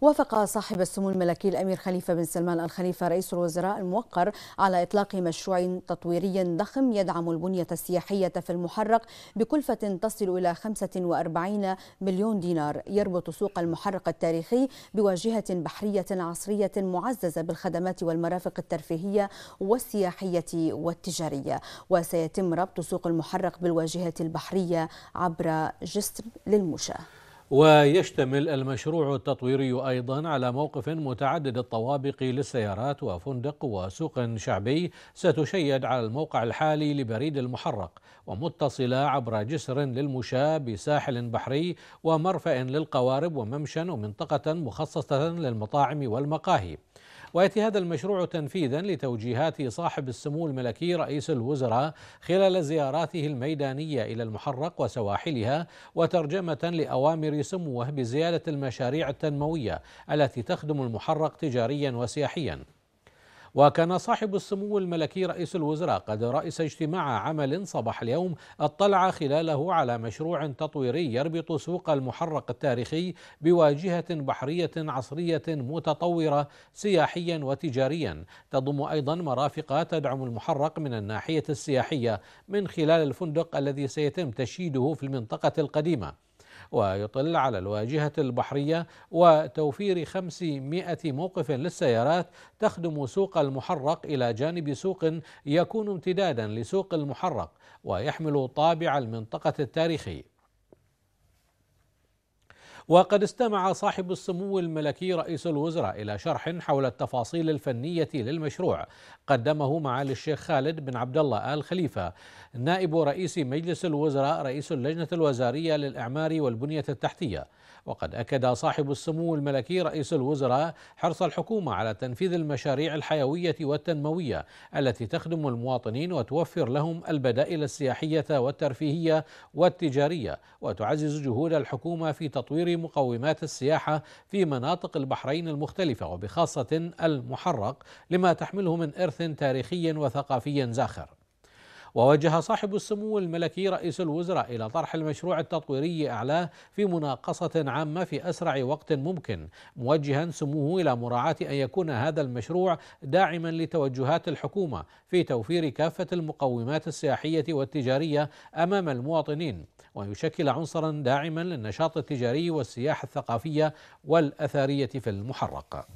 وافق صاحب السمو الملكي الامير خليفه بن سلمان الخليفه رئيس الوزراء الموقر على اطلاق مشروع تطويري ضخم يدعم البنيه السياحيه في المحرق بكلفه تصل الى 45 مليون دينار يربط سوق المحرق التاريخي بواجهه بحريه عصريه معززه بالخدمات والمرافق الترفيهيه والسياحيه والتجاريه وسيتم ربط سوق المحرق بالواجهه البحريه عبر جسر للمشاه ويشتمل المشروع التطويري أيضا على موقف متعدد الطوابق للسيارات وفندق وسوق شعبي ستشيد على الموقع الحالي لبريد المحرق ومتصلة عبر جسر للمشاة بساحل بحري ومرفأ للقوارب وممشى ومنطقة مخصصة للمطاعم والمقاهي ويأتي هذا المشروع تنفيذا لتوجيهات صاحب السمو الملكي رئيس الوزراء خلال زياراته الميدانية إلى المحرق وسواحلها وترجمة لأوامر سموه بزيادة المشاريع التنموية التي تخدم المحرق تجاريا وسياحيا وكان صاحب السمو الملكي رئيس الوزراء قد رئيس اجتماع عمل صباح اليوم اطلع خلاله على مشروع تطويري يربط سوق المحرق التاريخي بواجهة بحرية عصرية متطورة سياحيا وتجاريا تضم أيضا مرافق تدعم المحرق من الناحية السياحية من خلال الفندق الذي سيتم تشييده في المنطقة القديمة ويطل على الواجهة البحرية وتوفير 500 موقف للسيارات تخدم سوق المحرق إلى جانب سوق يكون امتدادا لسوق المحرق ويحمل طابع المنطقة التاريخي وقد استمع صاحب السمو الملكي رئيس الوزراء إلى شرح حول التفاصيل الفنية للمشروع قدمه معالي الشيخ خالد بن عبد الله آل خليفة نائب رئيس مجلس الوزراء رئيس اللجنة الوزارية للإعمار والبنية التحتية وقد أكد صاحب السمو الملكي رئيس الوزراء حرص الحكومة على تنفيذ المشاريع الحيوية والتنموية التي تخدم المواطنين وتوفر لهم البدائل السياحية والترفيهية والتجارية وتعزز جهود الحكومة في تطوير مقومات السياحة في مناطق البحرين المختلفة وبخاصة المحرق لما تحمله من إرث تاريخي وثقافي زاخر ووجه صاحب السمو الملكي رئيس الوزراء إلى طرح المشروع التطويري أعلاه في مناقصة عامة في أسرع وقت ممكن موجها سموه إلى مراعاة أن يكون هذا المشروع داعما لتوجهات الحكومة في توفير كافة المقومات السياحية والتجارية أمام المواطنين وأن يشكل عنصرا داعما للنشاط التجاري والسياحة الثقافية والأثرية في المحرق